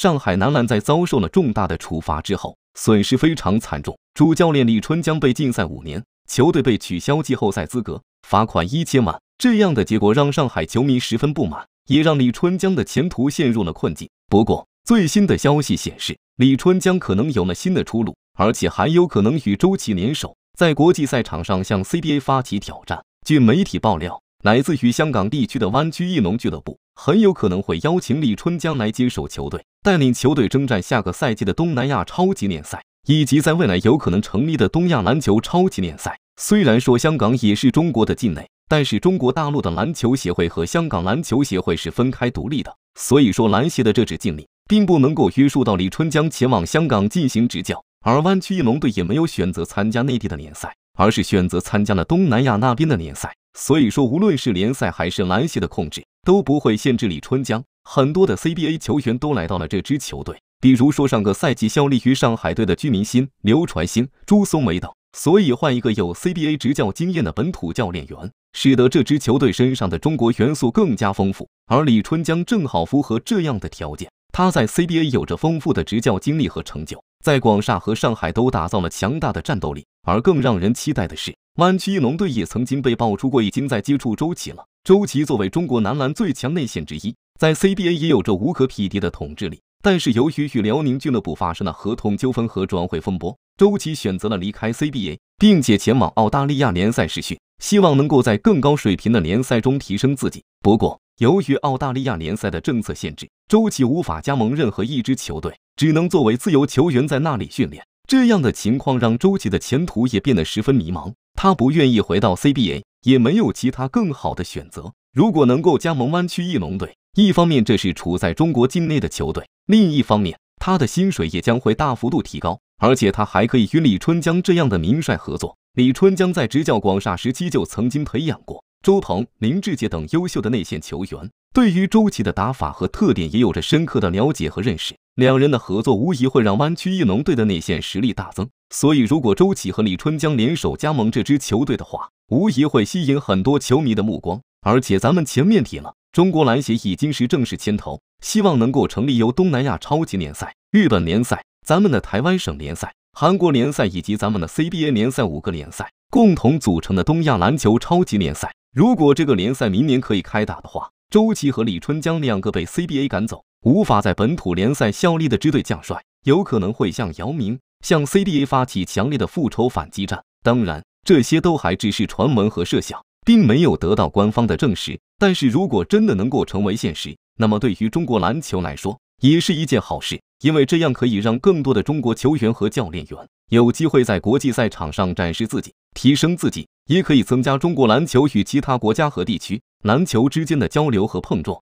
上海男篮在遭受了重大的处罚之后，损失非常惨重。主教练李春江被禁赛五年，球队被取消季后赛资格，罚款一千万。这样的结果让上海球迷十分不满，也让李春江的前途陷入了困境。不过，最新的消息显示，李春江可能有了新的出路，而且还有可能与周琦联手，在国际赛场上向 CBA 发起挑战。据媒体爆料，来自于香港地区的湾区益农俱乐部很有可能会邀请李春江来接手球队。带领球队征战下个赛季的东南亚超级联赛，以及在未来有可能成立的东亚篮球超级联赛。虽然说香港也是中国的境内，但是中国大陆的篮球协会和香港篮球协会是分开独立的。所以说篮协的这支禁令，并不能够约束到李春江前往香港进行执教。而湾区翼龙队也没有选择参加内地的联赛，而是选择参加了东南亚那边的联赛。所以说，无论是联赛还是篮协的控制，都不会限制李春江。很多的 CBA 球员都来到了这支球队，比如说上个赛季效力于上海队的居民新、刘传兴、朱松梅等。所以换一个有 CBA 执教经验的本土教练员，使得这支球队身上的中国元素更加丰富。而李春江正好符合这样的条件，他在 CBA 有着丰富的执教经历和成就，在广厦和上海都打造了强大的战斗力。而更让人期待的是，湾区一龙队也曾经被爆出过已经在接触周琦了。周琦作为中国男篮最强内线之一。在 CBA 也有着无可匹敌的统治力，但是由于与辽宁俱乐部发生了合同纠纷和转会风波，周琦选择了离开 CBA，并且前往澳大利亚联赛试训，希望能够在更高水平的联赛中提升自己。不过，由于澳大利亚联赛的政策限制，周琦无法加盟任何一支球队，只能作为自由球员在那里训练。这样的情况让周琦的前途也变得十分迷茫。他不愿意回到 CBA，也没有其他更好的选择。如果能够加盟湾区翼龙队，一方面，这是处在中国境内的球队；另一方面，他的薪水也将会大幅度提高，而且他还可以与李春江这样的名帅合作。李春江在执教广厦时期就曾经培养过周鹏、林志杰等优秀的内线球员，对于周琦的打法和特点也有着深刻的了解和认识。两人的合作无疑会让湾区一龙队的内线实力大增。所以，如果周琦和李春江联手加盟这支球队的话，无疑会吸引很多球迷的目光。而且，咱们前面提了。中国篮协已经是正式牵头，希望能够成立由东南亚超级联赛、日本联赛、咱们的台湾省联赛、韩国联赛以及咱们的 CBA 联赛五个联赛共同组成的东亚篮球超级联赛。如果这个联赛明年可以开打的话，周琦和李春江两个被 CBA 赶走、无法在本土联赛效力的支队将帅，有可能会向姚明向 CBA 发起强烈的复仇反击战。当然，这些都还只是传闻和设想。并没有得到官方的证实，但是如果真的能够成为现实，那么对于中国篮球来说也是一件好事，因为这样可以让更多的中国球员和教练员有机会在国际赛场上展示自己、提升自己，也可以增加中国篮球与其他国家和地区篮球之间的交流和碰撞。